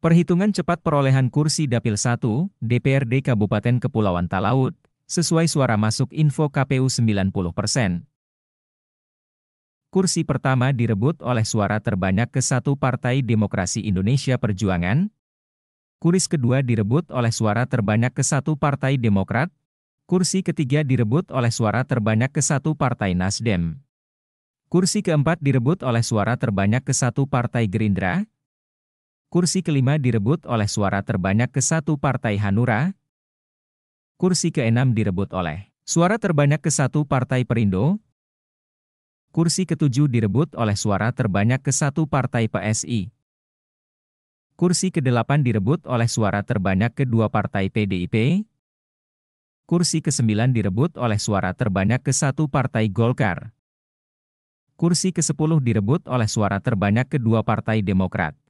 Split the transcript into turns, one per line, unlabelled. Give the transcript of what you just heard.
Perhitungan cepat perolehan kursi Dapil 1, DPRD Kabupaten Kepulauan Talaut, sesuai suara masuk info KPU 90 persen. Kursi pertama direbut oleh suara terbanyak ke satu Partai Demokrasi Indonesia Perjuangan, kuris kedua direbut oleh suara terbanyak ke satu Partai Demokrat, kursi ketiga direbut oleh suara terbanyak ke satu Partai Nasdem. Kursi keempat direbut oleh suara terbanyak ke satu Partai Gerindra, kursi kelima direbut oleh suara terbanyak ke satu Partai Hanura, kursi keenam direbut oleh suara terbanyak ke satu Partai Perindo, kursi ketujuh direbut oleh suara terbanyak ke satu Partai PSI, kursi kedelapan direbut oleh suara terbanyak ke kedua Partai PDIP, kursi kesembilan direbut oleh suara terbanyak ke satu Partai Golkar. Kursi ke-10 direbut oleh suara terbanyak kedua Partai Demokrat.